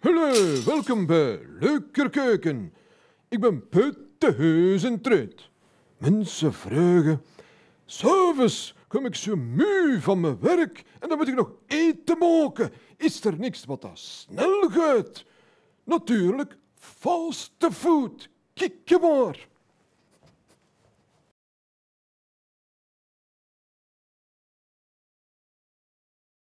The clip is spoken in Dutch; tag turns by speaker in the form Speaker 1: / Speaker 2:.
Speaker 1: Hallo, welkom bij Leuker Keuken. Ik ben putte Treut. Mensen vragen... S'avonds kom ik zo moe van mijn werk en dan moet ik nog eten maken. Is er niks wat dat snel gaat? Natuurlijk, fast food. Kijk je maar.